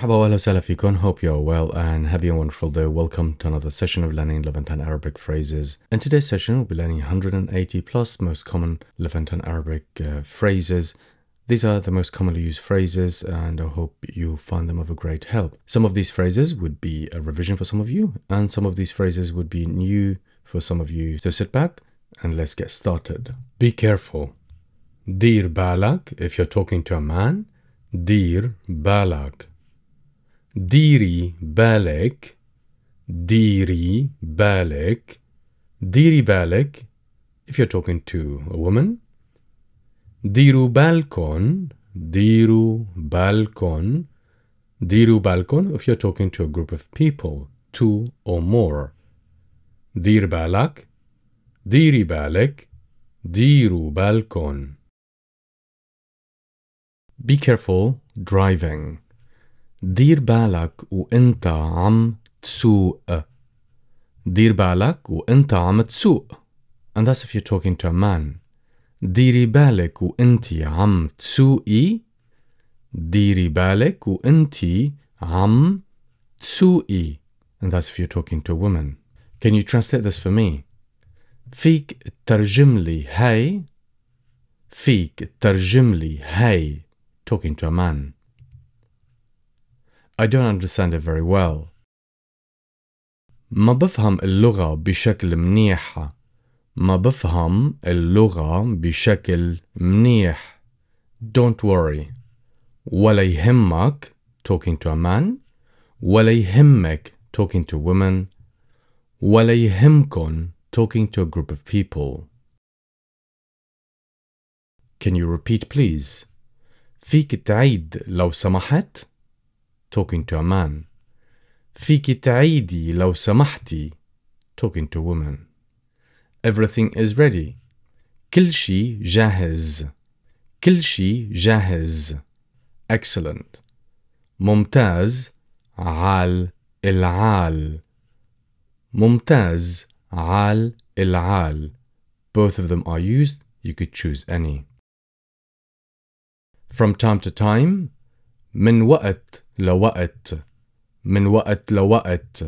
مرحبا واهلا وسهلا فيكم hope you are well and having a wonderful day welcome to another session of learning Levantine Arabic phrases in today's session we'll be learning 180 plus most common Levantine Arabic uh, phrases these are the most commonly used phrases, and I hope you find them of a great help. Some of these phrases would be a revision for some of you, and some of these phrases would be new for some of you. So sit back and let's get started. Be careful. Dir balak, if you're talking to a man, dir balak. Diri balik, Diri balik, Diri balik. If you're talking to a woman. Diru balkon. Diru balkon. Diru balkon. If you're talking to a group of people, two or more. Dir balak. Diri balik, Diru balkon. Be careful driving. دير بالك وانت عم تسوق دير بالك وانت عم تسوق and that's if you're talking to a man ديري بالك وانت عم تسوقي ديري بالك وانت عم تسوقي and that's if you're talking to a woman can you translate this for me فيك ترجم لي هاي فيك ترجم لي هاي talking to a man I don't understand it very well. ما بفهم اللغة بشكل منيح. ما بفهم اللغة بشكل منيح. Don't worry. ولا يهمك talking to a man. ولا يهمك talking to women. ولا يهمكن talking to a group of people. Can you repeat please? فيك تعيد لو سمحت؟ talking to a man. فيكي تعيدي لو سمحتي talking to a woman. Everything is ready. كل شي جاهز. كل شي جاهز. Excellent. ممتاز عال العال. ممتاز عال العال. Both of them are used. You could choose any. From time to time, من وقت لوقت من وقت لوقت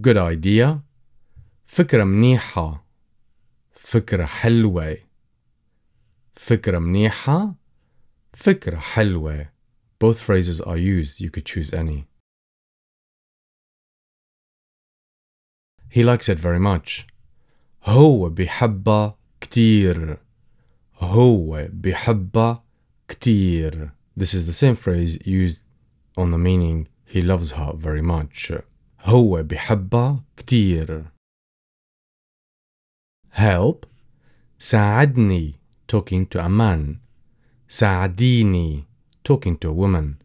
good idea فكرة منيحة فكرة حلوة فكرة منيحة فكرة حلوة both phrases are used you could choose any he likes it very much هو بيحبها كتير هو بيحبها كتير. This is the same phrase used on the meaning he loves her very much. هو بحبها كتير. Help. ساعدني talking to a man. ساعديني talking to a woman.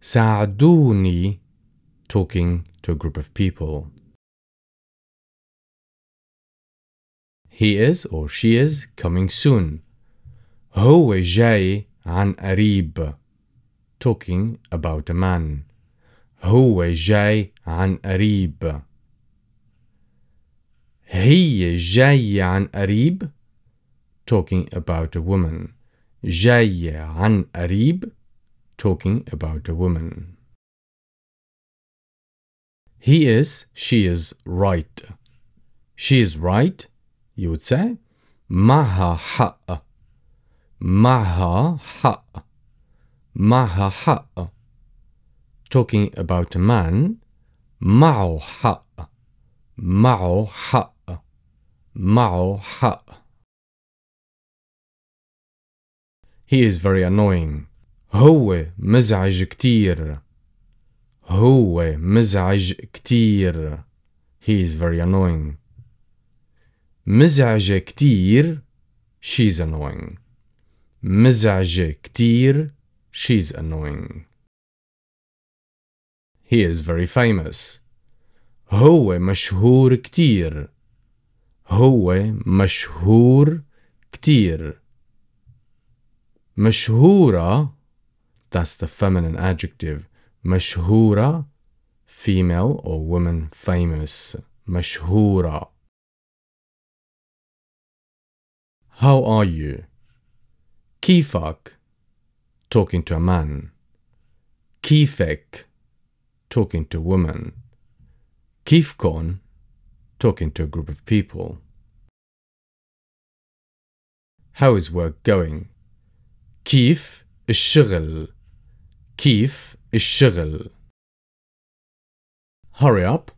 ساعدوني talking to a group of people. He is or she is coming soon. هو جاي عن قريب talking about a man هو جاي عن قريب هي جاية عن قريب talking about a woman جاية عن قريب talking about a woman He is, she is right. She is right, you would say. معها حق. معها حق معها حق talking about a man معه حق معه حق معه حق He is very annoying هو مزعج كتير هو مزعج كتير He is very annoying مزعج كتير She's annoying مزعجة كتير She's annoying. He is very famous. هو مشهور كتير. هو مشهور كتير. مشهورة That's the feminine adjective. مشهورة female or woman famous. مشهورة How are you? Kifak, talking to a man. Kifek, talking to a woman. Kifkon, talking to a group of people. How is work going? كيف الشغل كيف الشغل Hurry up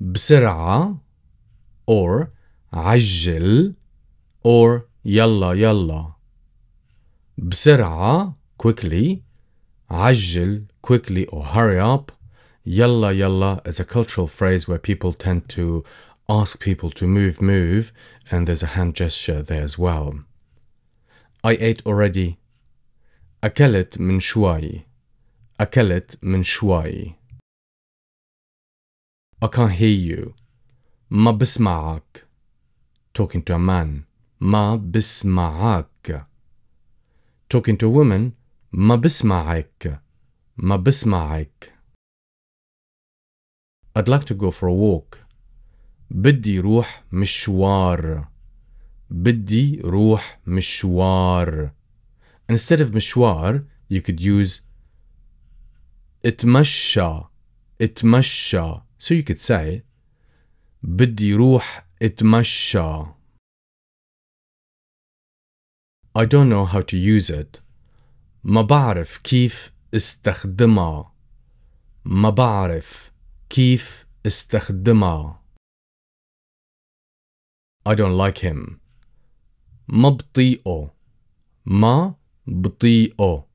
بسرعة or عجل or يلا يلا بسرعة quickly عجل quickly or hurry up yalla yalla is a cultural phrase where people tend to ask people to move move and there's a hand gesture there as well I ate already أكلت من شوي أكلت من شوي I can't hear you ما بسمعك talking to a man ما بسمعك talking to a woman ما بسمعك ما بسمعك I'd like to go for a walk بدي روح مشوار بدي روح مشوار instead of مشوار you could use اتمشى اتمشى so you could say بدي روح اتمشى I don't know how to use it ما بعرف كيف استخدمها ما بعرف كيف استخدمها I don't like him ما بطيقه ما بطيقه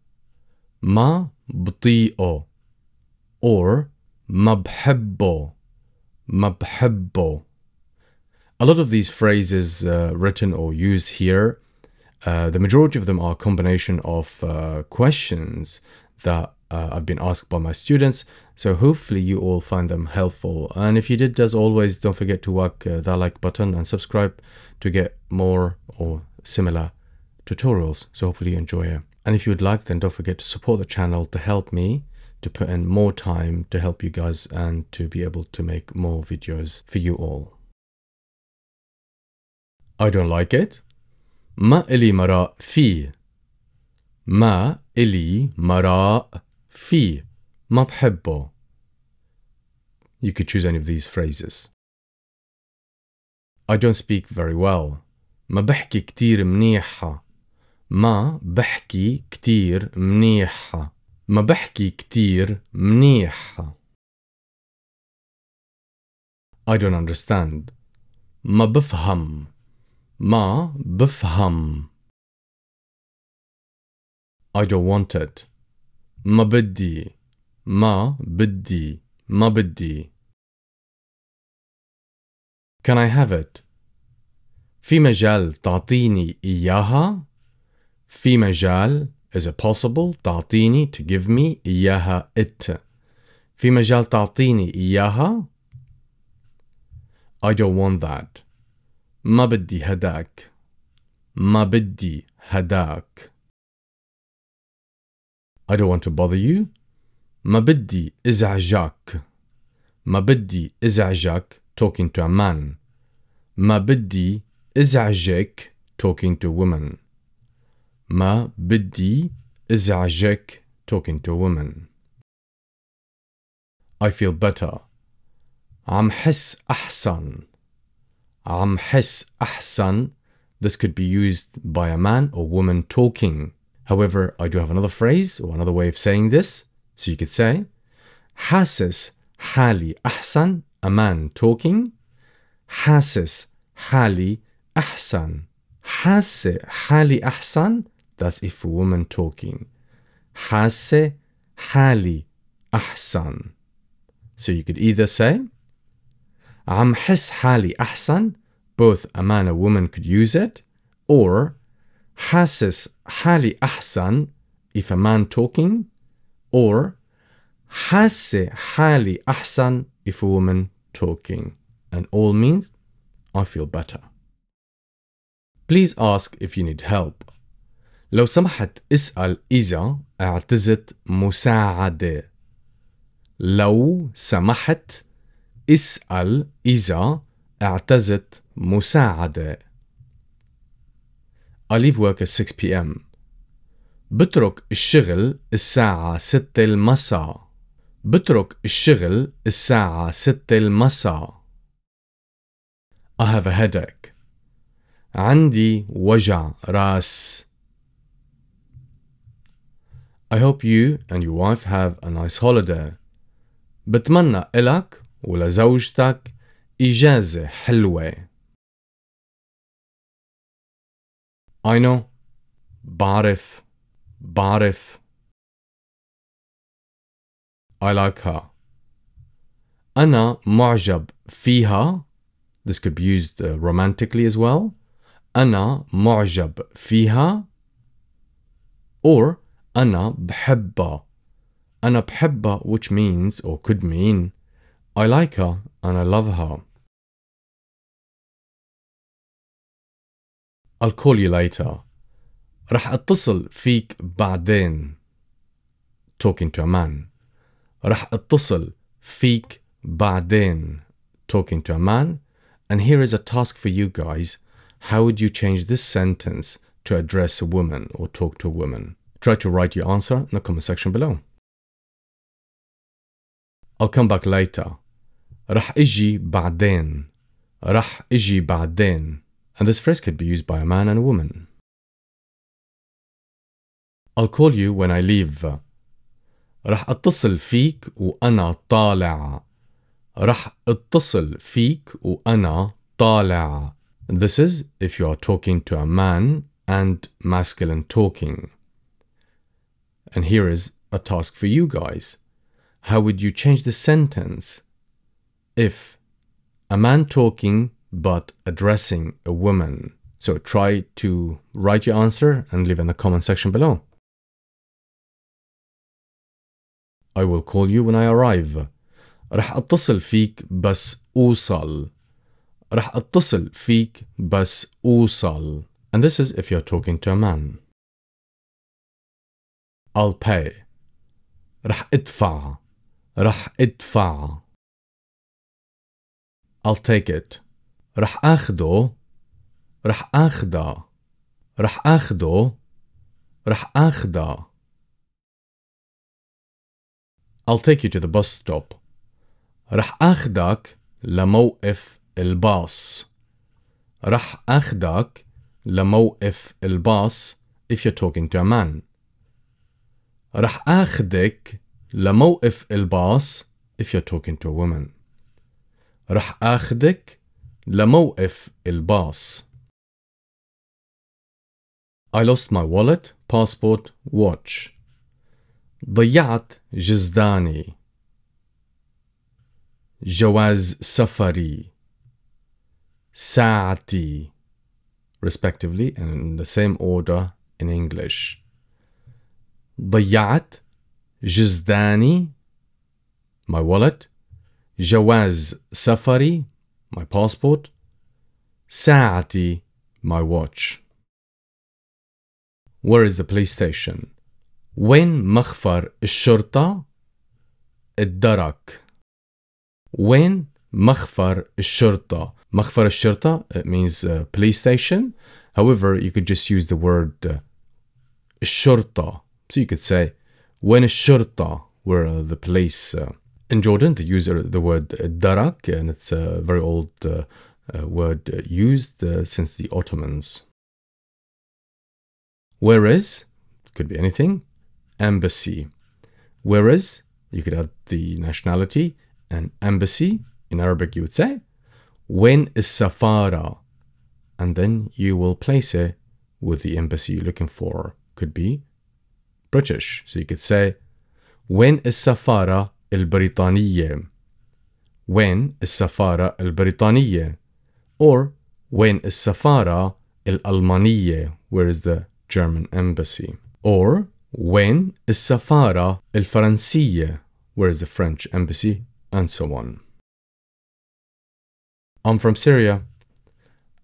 ما بطيقه or ما بحبه ما بحبه A lot of these phrases uh, written or used here uh, the majority of them are a combination of uh, questions that uh, I've been asked by my students. So hopefully you all find them helpful. And if you did, as always, don't forget to whack uh, that like button and subscribe to get more or similar tutorials. So hopefully you enjoy it. And if you would like, then don't forget to support the channel to help me to put in more time to help you guys and to be able to make more videos for you all. I don't like it. ما إلي مراء فيه ما إلي مراء في ما بحبه You could choose any of these phrases. I don't speak very well. ما بحكي كتير منيحة. ما بحكي كتير منيحة. ما بحكي كتير منيحة. I don't understand. ما بفهم. ما بفهم I don't want it ما بدي ما بدي ما بدي Can I have it? في مجال تعطيني إياها في مجال is it possible تعطيني to give me إياها it في مجال تعطيني إياها I don't want that ما بدي هداك ما بدي هداك I don't want to bother you ما بدي ازعجك ما بدي ازعجك talking to a man ما بدي ازعجك talking to a woman ما بدي ازعجك talking to a woman I feel better عم حس أحسن عم حس أحسن. This could be used by a man or woman talking. However, I do have another phrase or another way of saying this. So you could say حاسس حالي أحسن a man talking. حاسس حالي أحسن. حاسة حالي أحسن that's if a woman talking. حاسة حالي أحسن. So you could either say عم حس حالي أحسن both a man and a woman could use it, or حاسس حالي أحسن if a man talking, or حاسة حالي أحسن if a woman talking, and all means I feel better. Please ask if you need help. لو سمحت اسأل إذا اعتزت مساعدة. لو سمحت اسأل إذا اعتزت مساعدة I leave work at 6 p.m. بترك الشغل الساعة 6 المساء بترك الشغل الساعة 6 المساء I have a headache عندي وجع راس I hope you and your wife have a nice holiday. بتمنى إلك ولزوجتك إجازة حلوة. know, Barif, Barif. I like her. Ana معجب fiha. This could be used uh, romantically as well. Ana معجب fiha. Or ana بحبها. ana بحبها which means or could mean I like her and I love her. I'll call you later. رح اتصل فيك بعدين. Talking to a man. رح اتصل فيك بعدين. Talking to a man. And here is a task for you guys. How would you change this sentence to address a woman or talk to a woman? Try to write your answer in the comment section below. I'll come back later. رح اجي بعدين. رح اجي بعدين and this phrase could be used by a man and a woman. I'll call you when I leave. رح أتصل فيك وأنا طالع. رح أتصل فيك وأنا طالع. This is if you are talking to a man and masculine talking. And here is a task for you guys. How would you change the sentence? If a man talking but addressing a woman. So try to write your answer and leave in the comment section below. I will call you when I arrive. رح أتصل فيك بس أوصل. رح أتصل فيك بس أوصل. And this is if you're talking to a man. I'll pay. رح ادفع. رح ادفع. I'll take it. رح آخده رح آخده رح آخده رح آخده I'll take you to the bus stop رح آخدك لموقف الباص رح آخدك لموقف الباص if you're talking to a man رح آخدك لموقف الباص if you're talking to a woman رح آخدك لموقف الباص I lost my wallet, passport, watch. ضيعت جزداني. جواز سفري. ساعتي. Respectively, and in the same order in English. ضيعت جزداني. My wallet. جواز سفري my passport ساعتي my watch Where is the police station? وين مخفر الشرطة؟ الدرك وين مخفر الشرطة؟ مخفر الشرطة it means uh, police station however you could just use the word uh, الشرطة so you could say وين الشرطة where uh, the police uh, in Jordan, they use the word darak, and it's a very old uh, uh, word used uh, since the Ottomans. Whereas, could be anything, embassy. Whereas, you could add the nationality and embassy. In Arabic, you would say, when is safara? And then you will place it with the embassy you're looking for. Could be British. So you could say, when is safara البريطانية وين السفارة البريطانية or وين السفارة الألمانية where is the German embassy or وين السفارة الفرنسية where is the French embassy and so on I'm from Syria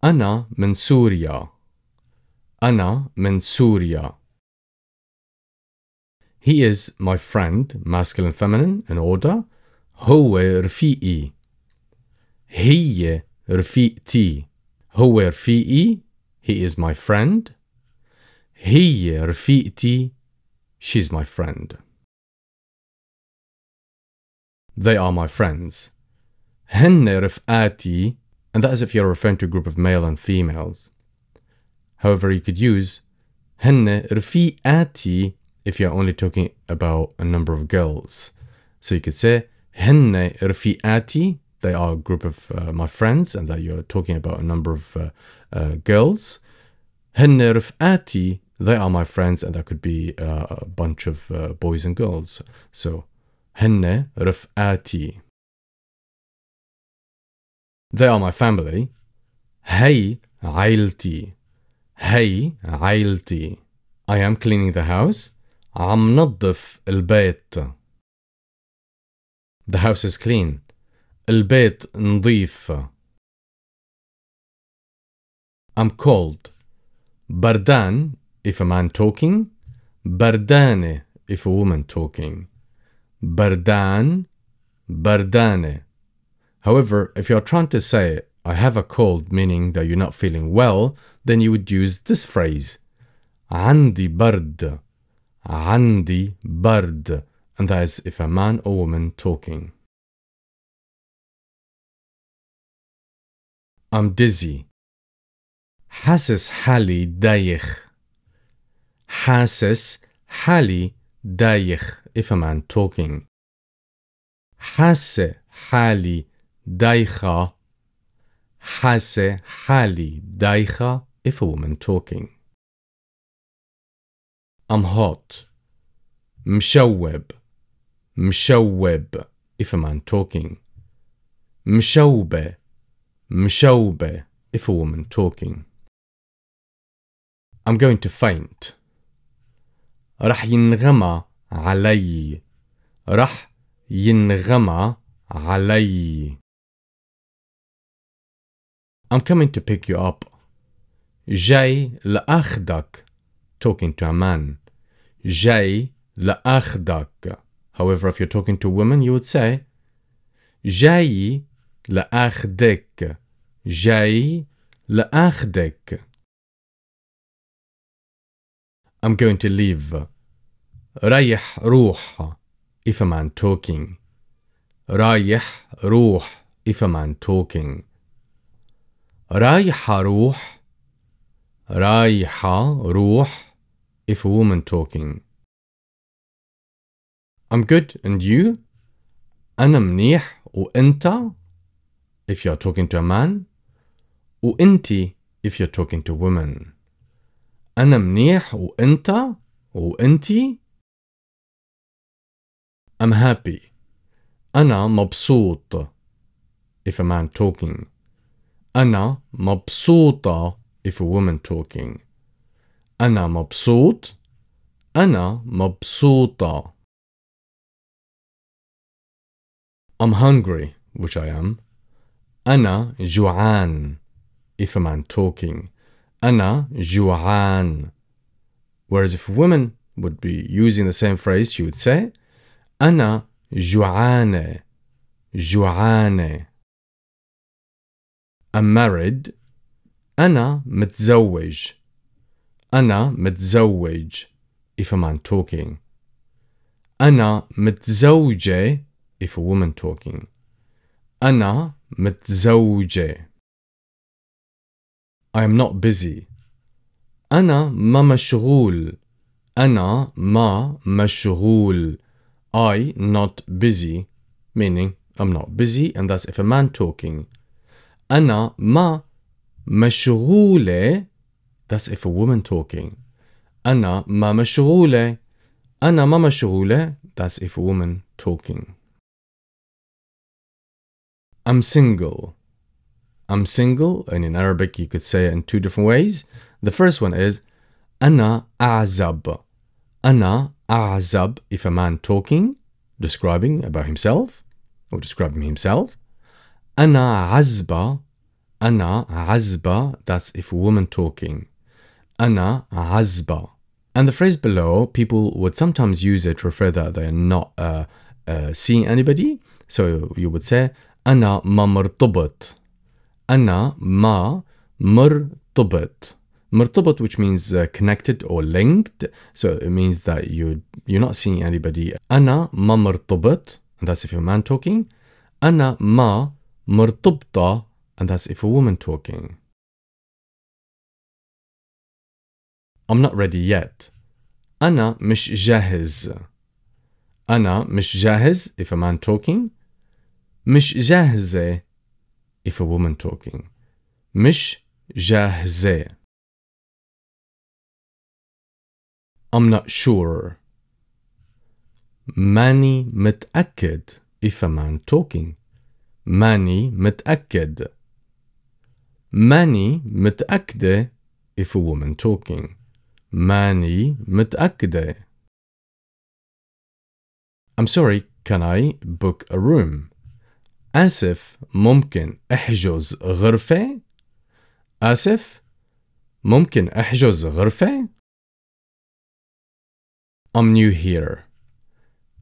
أنا من سوريا أنا من سوريا he is my friend, masculine, feminine in order. هو رفيقي. هي رفيقتي. هو رفيقي. He is my friend. هي رفيقتي. She's my friend. They are my friends. هن رفقاتي. And that is if you're referring to a group of male and females. However, you could use هن رفيقاتي if you're only talking about a number of girls. So you could say, Henne Rafiati, they are a group of uh, my friends, and that you're talking about a number of uh, uh, girls. Henne Rafati, they are my friends, and that could be uh, a bunch of uh, boys and girls. So, Henne Rafati. They are my family. Hey, عائلتي. Hey, عائلتي. I am cleaning the house. عم نظف البيت The house is clean البيت نظيف I'm cold بردان if a man talking بردانة if a woman talking بردان بردانة However, if you're trying to say I have a cold meaning that you're not feeling well, then you would use this phrase عندي برد عندي برد and that is if a man or woman talking. I'm dizzy. حاسس حالي دايخ. حاسس حالي دايخ if a man talking. حاسة حالي دايخة. حاسة حالي دايخة if a woman talking. I'm hot. مشوب مشوب if a man talking مشوبة مشوبة if a woman talking I'm going to faint رح ينغمى علي رح ينغمى علي I'm coming to pick you up جاي لأخدك talking to a man. Jai لأخذك. However, if you're talking to a woman, you would say Jai لأخذك. Jai لأخذك. I'm going to leave. رايح روح if a man talking. رايح روح if a man talking. رايح روح رايحة روح if a woman talking. I'm good and you? أنا منيح وأنت if you're talking to a man inti. if you're talking to a woman. أنا منيح وانت inti. وأنتي I'm happy. أنا مبسوط if a man talking. أنا مبسوطة if a woman talking. أنا مبسوط أنا مبسوطة I'm hungry, which I am. أنا جوعان, if a man talking. أنا جوعان. Whereas if a woman would be using the same phrase, she would say أنا جوعانة جوعانة I'm married. أنا متزوج أنا متزوج if a man talking أنا متزوجة if a woman talking أنا متزوجة I am not busy أنا ما مشغول أنا ما مشغول I not busy meaning I'm not busy and that's if a man talking أنا ما مشغولة that's if a woman talking. Ana mama مشغولة. Ana mama مشغولة. That's if a woman talking. I'm single. I'm single, and in Arabic you could say it in two different ways. The first one is Ana أعزب. Ana أعزب if a man talking, describing about himself or describing himself. Ana azba. Ana azba. that's if a woman talking ana hasba. And the phrase below, people would sometimes use it to refer that they're not uh, uh, seeing anybody. So you would say ana ma martabat. Ana ma murtubat. Murtubat, which means uh, connected or linked. So it means that you, you're not seeing anybody. Ana ma murtabat. And that's if you're a man talking. Ana ma murtabta. And that's if a woman talking. I'm not ready yet. أنا مش جاهز. أنا مش جاهز if a man talking. مش جاهزة if a woman talking. مش جاهزة. I'm not sure. ماني متأكد if a man talking. ماني متأكد. ماني متأكدة if a woman talking. ماني متأكدة. I'm sorry, can I book a room? آسف ممكن أحجز غرفة؟ آسف ممكن أحجز غرفة؟ I'm new here.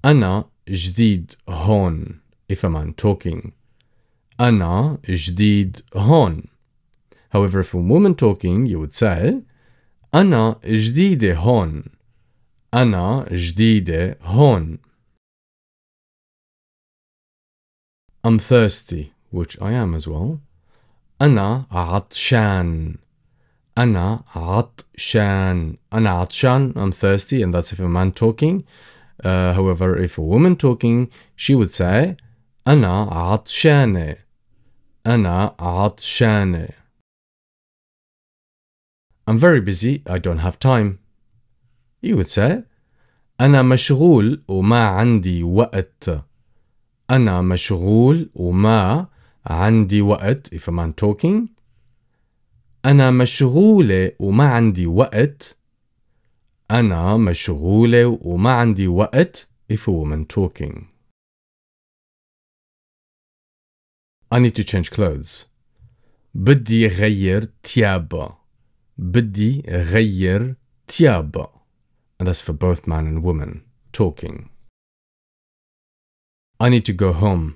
أنا جديد هون if I'm talking. أنا جديد هون. However, if a woman talking, you would say أنا جديدة هون. أنا جديدة هون. I'm thirsty, which I am as well. أنا عطشان. أنا عطشان. أنا عطشان. I'm thirsty, and that's if a man talking. Uh, however, if a woman talking, she would say, أنا عطشانة. أنا عطشانة. I'm very busy, I don't have time. You would say, أنا مشغول وما عندي وقت. أنا مشغول وما عندي وقت if a man talking. أنا مشغولة وما عندي وقت. أنا مشغولة وما عندي وقت if a woman talking. I need to change clothes. بدي غير ثيابي. بدي أغير تياب and that's for both man and woman talking I need to go home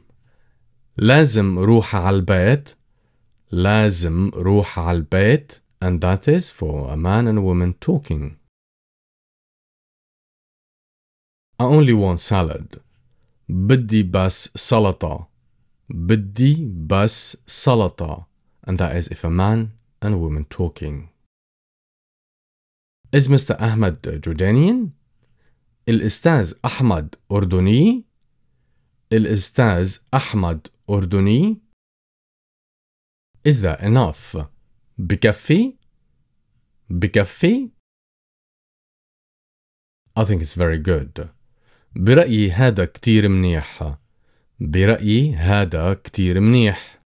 لازم روح على البيت لازم روح على البيت and that is for a man and a woman talking I only want salad بدي بس سلطة بدي بس سلطة and that is if a man and a woman talking Is Mr. Ahmed Jordanian? الأستاذ أحمد أردني الأستاذ أحمد أردني Is that enough? بكفي بكفي I think it's very good برأيي هذا كتير منيح برأيي هذا كتير منيح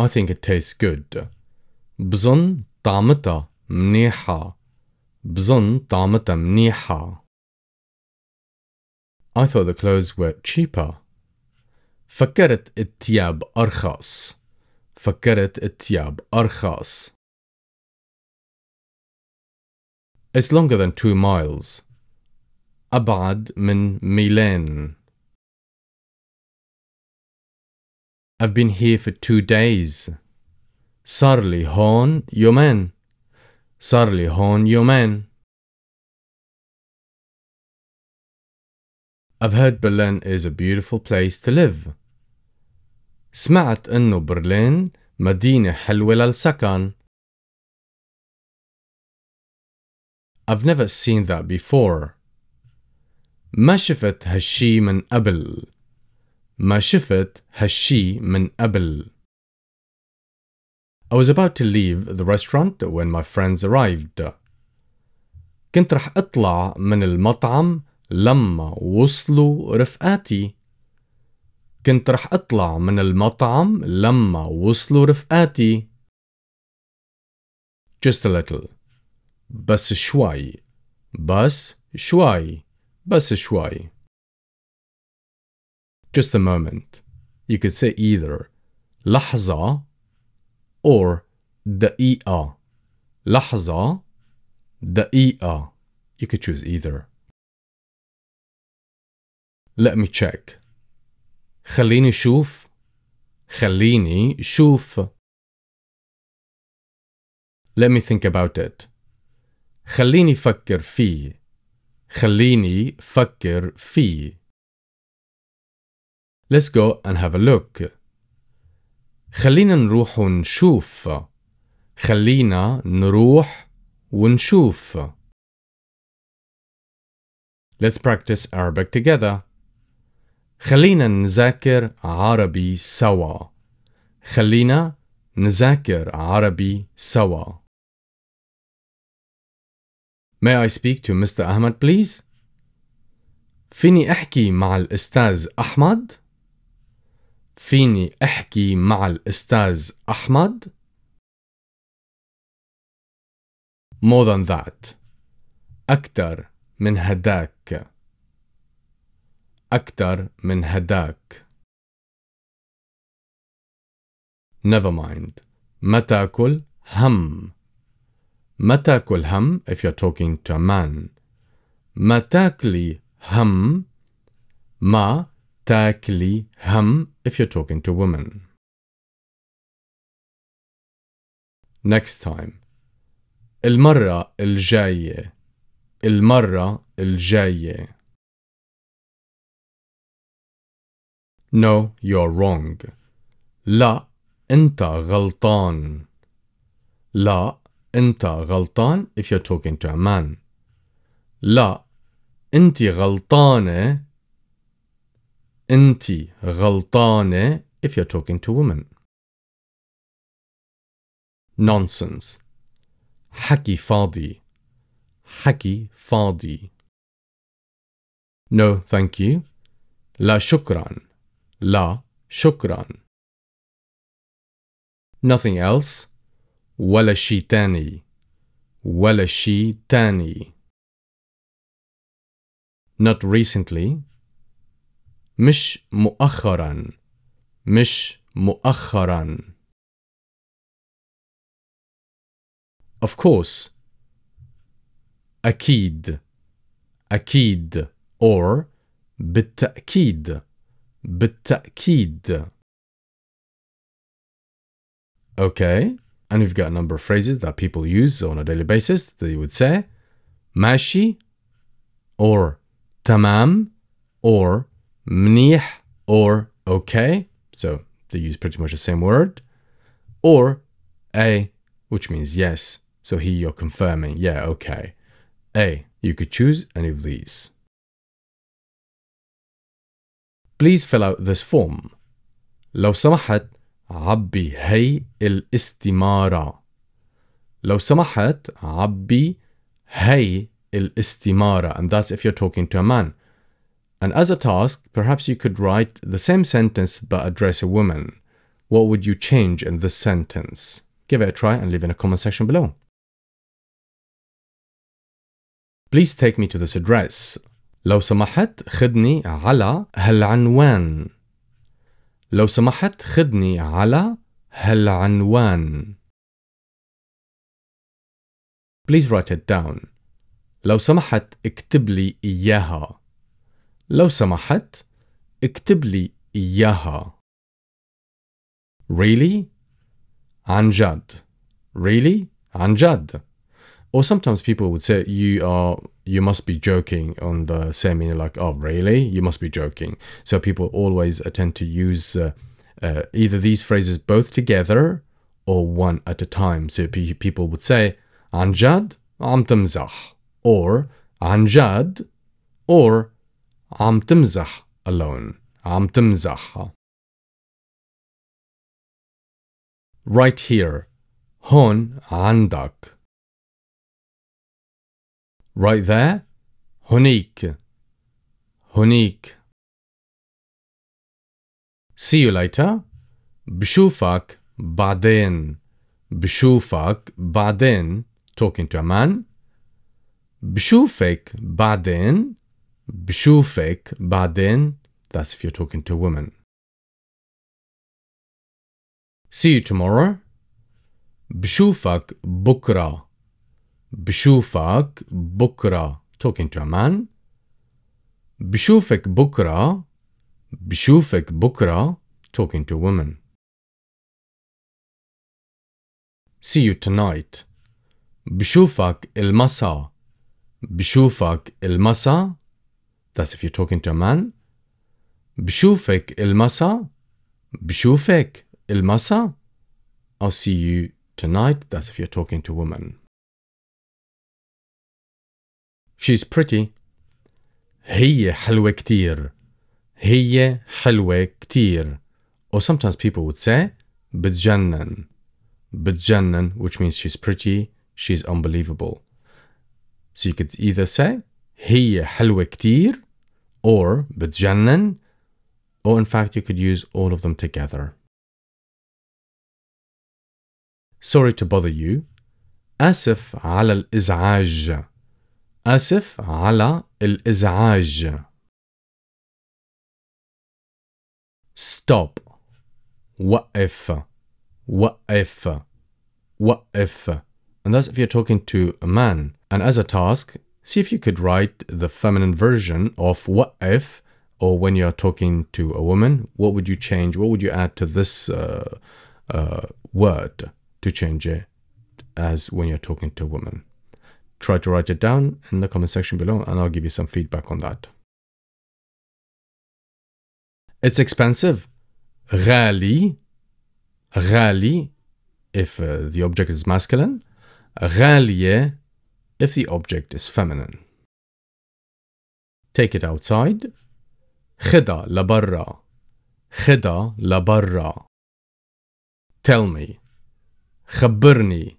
I think it tastes good بظن طعمتها منيحة بظن طعمتها منيحة I thought the clothes were cheaper. فكرت الثياب أرخص. فكرت الثياب أرخص. It's longer than two miles. أبعد من ميلان. I've been here for two days. صار لي هون يومين. صار لي هون يومين I've heard Berlin is a beautiful place to live. سمعت إنه برلين مدينة حلوة للسكن. I've never seen that before. ما شفت هالشي من قبل. ما شفت هالشي من قبل. I was about to leave the restaurant when my friends arrived. كنت رح اطلع من المطعم لما وصلوا رفقاتي. كنت رح اطلع من المطعم لما وصلوا رفقاتي. Just a little. بس شوي. بس شوي. بس شوي. Just a moment. You could say either. لحظة or دقيقة لحظة دقيقة You could choose either. Let me check. خليني شوف خليني شوف Let me think about it. خليني فكر فيه خليني فكر فيه Let's go and have a look. خلينا نروح ونشوف خلينا نروح ونشوف Let's practice Arabic together خلينا نذاكر عربي سوا خلينا نذاكر عربي سوا May I speak to Mr. Ahmed please? فيني أحكي مع الأستاذ أحمد؟ فيني أحكي مع الأستاذ أحمد؟ More than that اكثر من هداك اكثر من هداك Never mind ما تاكل هم ما تاكل هم if you're talking to a man ما تاكلي هم ما تاكلي هم if you're talking to women. Next time. المرة الجاية المرة الجاية No, you're wrong. لا, أنت غلطان. لا, أنت غلطان if you're talking to a man. لا, أنت غلطانة inti غلطانة if you're talking to women. Nonsense. Haki فاضي. Haki فاضي. No, thank you. لا shukran. لا shukran. Nothing else. ولا شي تاني. ولا Not recently. مش مؤخرا مش مؤخرا Of course أكيد أكيد or بالتأكيد بالتأكيد Okay, and we've got a number of phrases that people use on a daily basis. They would say ماشي or تمام or mnih or okay. So they use pretty much the same word. Or a, which means yes. So here you're confirming, yeah, okay. A, you could choose any of these. Please fill out this form. لو سمحت عبي هي الاستمارة. لو سمحت عبي هي الاستمارة. And that's if you're talking to a man. And as a task, perhaps you could write the same sentence but address a woman. What would you change in this sentence? Give it a try and leave in a comment section below. Please take me to this address. لو سمحت خدني على هالعنوان. لو سمحت خدني على هالعنوان. Please write it down. لو سمحت اكتب لي إياها. لو سمحت اكتب لي إياها Really? عن جد Really? عن جد Or sometimes people would say you are you must be joking on the same meaning like oh really you must be joking so people always tend to use uh, uh, either these phrases both together or one at a time so people would say anjad تمزح or anjad or عم تمزح alone عم تمزح right here هون عندك right there هنيك هنيك see you later بشوفك بعدين بشوفك بعدين talking to a man بشوفك بعدين بشوفك بعدين that's if you're talking to a woman see you tomorrow بشوفك بكرة بشوفك بكرة talking to a man بشوفك بكرة بشوفك بكرة talking to a woman see you tonight بشوفك المساء بشوفك المساء that's if you're talking to a man. بشوفك المساء. بشوفك المساء. I'll see you tonight. That's if you're talking to a woman. She's pretty. هي حلوة كتير. هي حلوة كتير. Or sometimes people would say بتجنن. بتجنن which means she's pretty, she's unbelievable. So you could either say هي حلوة كتير or بتجنن or in fact you could use all of them together. Sorry to bother you. آسف على الإزعاج. آسف على الإزعاج. Stop. وقف. وقف. وقف. And that's if you're talking to a man. And as a task, see if you could write the feminine version of what if, or when you're talking to a woman, what would you change? What would you add to this uh, uh, word to change it as when you're talking to a woman? Try to write it down in the comment section below and I'll give you some feedback on that. It's expensive. غالي غالي if uh, the object is masculine. غالية if the object is feminine. Take it outside. خدا لبرا. خدا لبرا. Tell me. خبرني.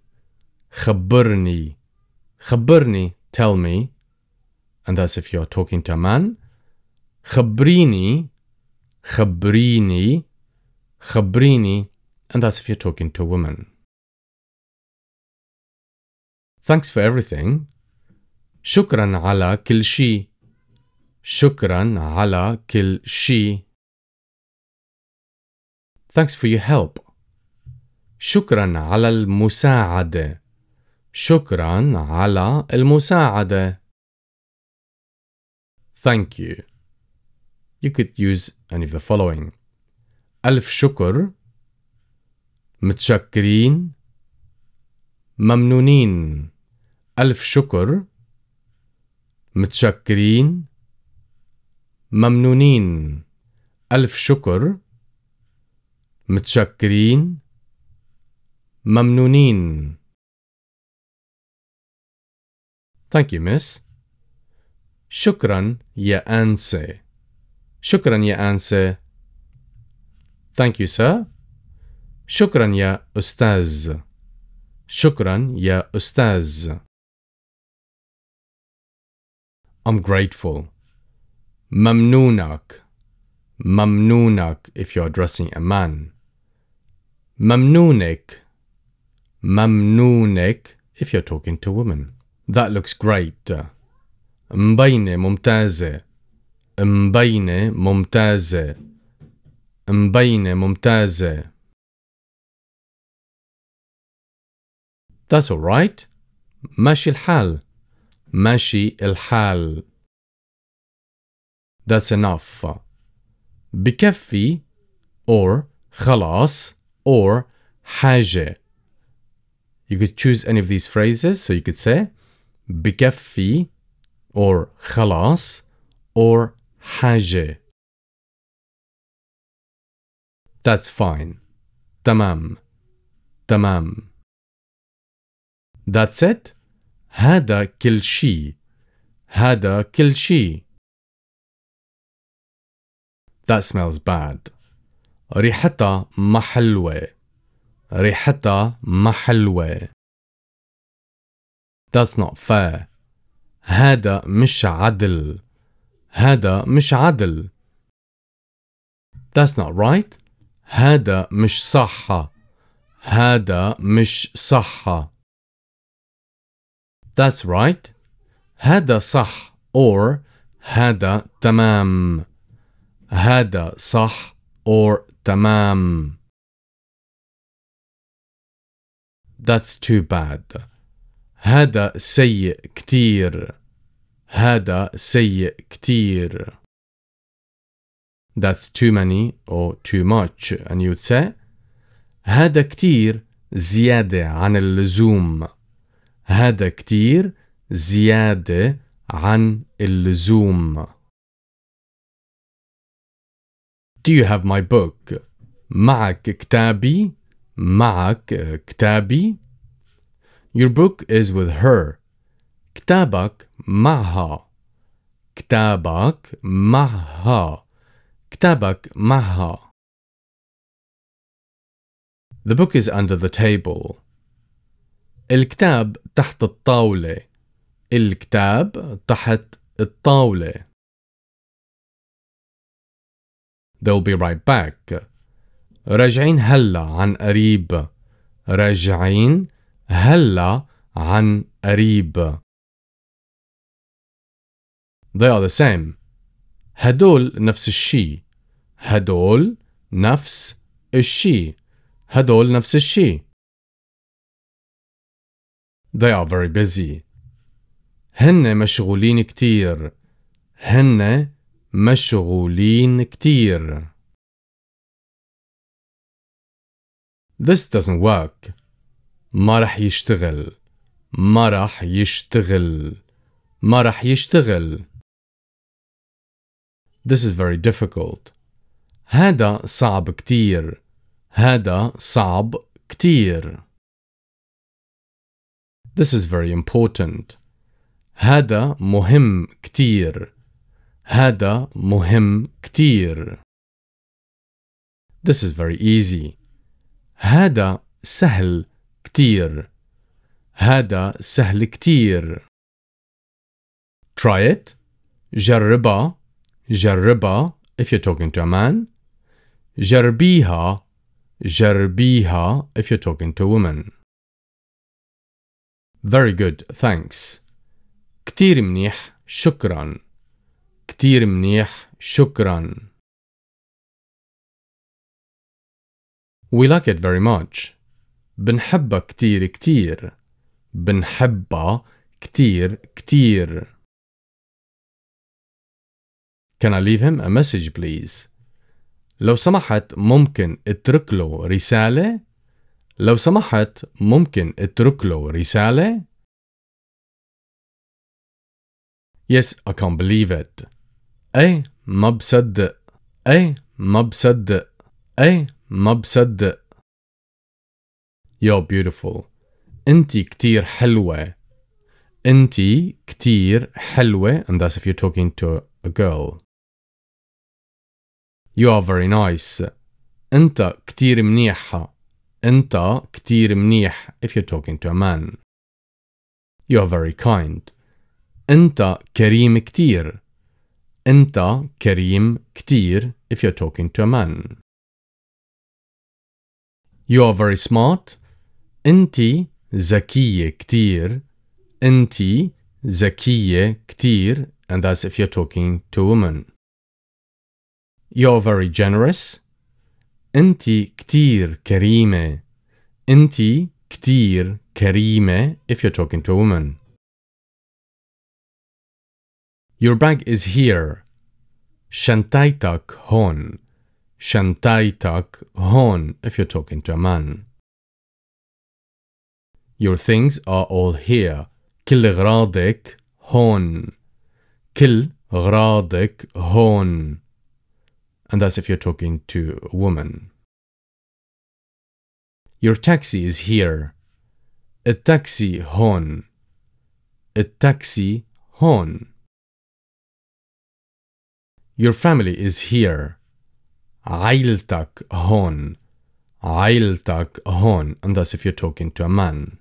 خبرني. خبرني. Tell me. And that's if you're talking to a man. خبريني. خبريني. خبريني. And that's if you're talking to a woman. Thanks for everything. شكرا على كل شيء. شكرا على كل شيء. Thanks for your help. شكرا على المساعدة. شكرا على المساعدة. Thank you. You could use any of the following. ألف شكر. متشكرين. ممنونين. ألف شكر متشكرين ممنونين ألف شكر متشكرين ممنونين Thank you, miss. شكرا يا أنسة. شكرا يا أنسة. Thank you, sir. شكرا يا أستاذ. شكرا يا أستاذ. I'm grateful. Mamnunak. Mamnunak if you're addressing a man. Mamnunik. Mamnunik if you're talking to a woman. That looks great. Mbaine mumtaze. Mbaine mumtaze. Mbaine mumtaze. That's all right. ماشي ماشي الحال That's enough بكفي or خلاص or حاجة You could choose any of these phrases so you could say بكفي or خلاص or حاجة That's fine تمام تمام That's it هذا كل شيء هذا كل شيء That smells bad. ريحتها ما حلوة. ريحتها ما حلوة. That's not fair. هذا مش عدل. هذا مش عدل. That's not right. هذا مش صحة هذا مش صحة That's right. هذا صح or هذا تمام. هذا صح or تمام. That's too bad. هذا سيء كتير. هذا سيء كتير. That's too many or too much and you'd say هذا كتير زيادة عن اللزوم. هذا كتير زيادة عن اللزوم. Do you have my book? معك كتابي معك كتابي Your book is with her. كتابك معها. كتابك معها. كتابك معها. The book is under the table. الكتاب تحت الطاولة الكتاب تحت الطاولة They'll be right back راجعين هلا عن قريب راجعين هلا عن قريب They are the same هدول نفس الشي هدول نفس الشي هدول نفس الشي They are very busy. هن مشغولين كتير. هن مشغولين كتير. This doesn't work. ما رح يشتغل. ما رح يشتغل. ما رح يشتغل. This is very difficult. هذا صعب كتير. هذا صعب كتير. This is very important. هذا مهم كتير. هذا مهم كتير. This is very easy. هذا سهل كتير. هذا سهل كتير. Try it. جربها. جربها if you're talking to a man. جربيها. جربيها if you're talking to a woman. Very good, thanks. كتير منيح, شكرا. كتير منيح, شكرا. We like it very much. بنحبها كتير كتير. بنحبها كتير كتير. Can I leave him a message please? لو سمحت ممكن اترك له رسالة؟ لو سمحت ممكن اترك له رسالة؟ Yes, I can't believe it. أي ما بصدق. أي ما بصدق. أي ما بصدق. You're beautiful. أنت كتير حلوة. أنت كتير حلوة and that's if you're talking to a girl. You are very nice. أنت كتير منيحة. أنت كتير منيح if you're talking to a man. You're very kind. أنت كريم كتير. أنت كريم كتير if you're talking to a man. You are very smart. أنت ذكية كتير. أنت ذكية كتير and that's if you're talking to a woman. You're very generous. انت كتير كريمة انت كتير كريمة if you're talking to a woman. Your bag is here. شنطتك هون. شنطتك هون if you're talking to a man. Your things are all here. كل أغراضك هون. كل أغراضك هون and that's if you're talking to a woman. Your taxi is here. A taxi hon. A taxi hon. Your family is here. عائلتك هون. عائلتك هون. And that's if you're talking to a man.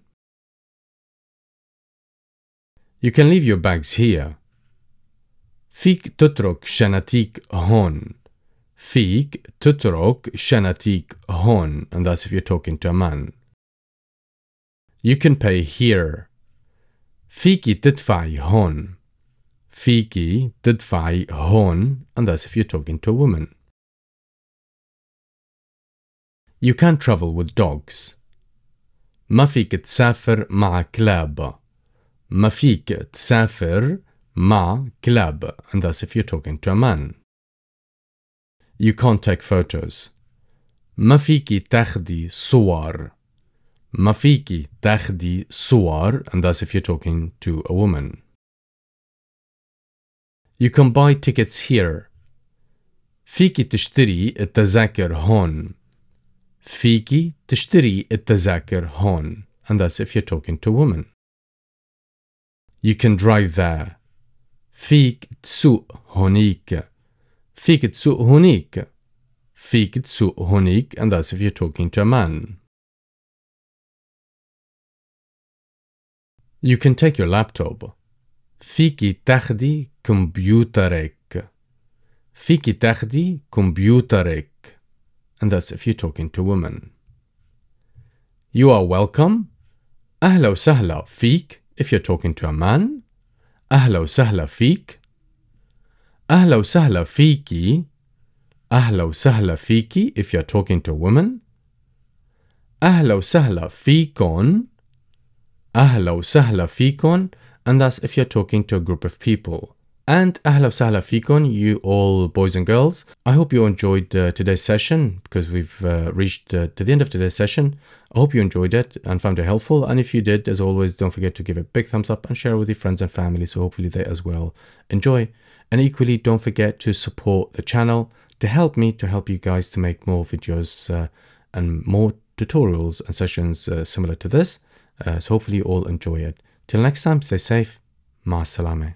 You can leave your bags here. فيك تترك شنطيك هون. Fik تترك shenatik hon, and that's if you're talking to a man you can pay here فيكي تدفعي hon, فيكي تدفعي hon, and that's if you're talking to a woman you can't travel with dogs Mafik فيك تسافر مع كلاب ما فيك تسافر and that's if you're talking to a man you can't take photos. ما فيكي تاخدي صور. ما فيكي صور and that's if you're talking to a woman. You can buy tickets here. فيكي تشتري التذاكر هون. فيكي تشتري التذاكر هون and that's if you're talking to a woman. You can drive there. فيك تسوق honike. Fiket honik, Fiket honik, and that's if you're talking to a man. You can take your laptop. Fiki tahdi computerek. Fiki tahdi computerek. And that's if you're talking to a woman. You are welcome. Ahla sahla fik if you're talking to a man. Ahla sahla fik Ahlo sahla fiki. Ahla sahla fiki if you're talking to a woman. Ahlo sahla fikon. Ahla sahla fikon. And that's if you're talking to a group of people. And ahlo sahla fikon, you all boys and girls. I hope you enjoyed uh, today's session because we've uh, reached uh, to the end of today's session. I hope you enjoyed it and found it helpful. And if you did, as always, don't forget to give it a big thumbs up and share with your friends and family so hopefully they as well enjoy. And equally, don't forget to support the channel to help me to help you guys to make more videos uh, and more tutorials and sessions uh, similar to this. Uh, so hopefully you all enjoy it. Till next time, stay safe. Ma salame.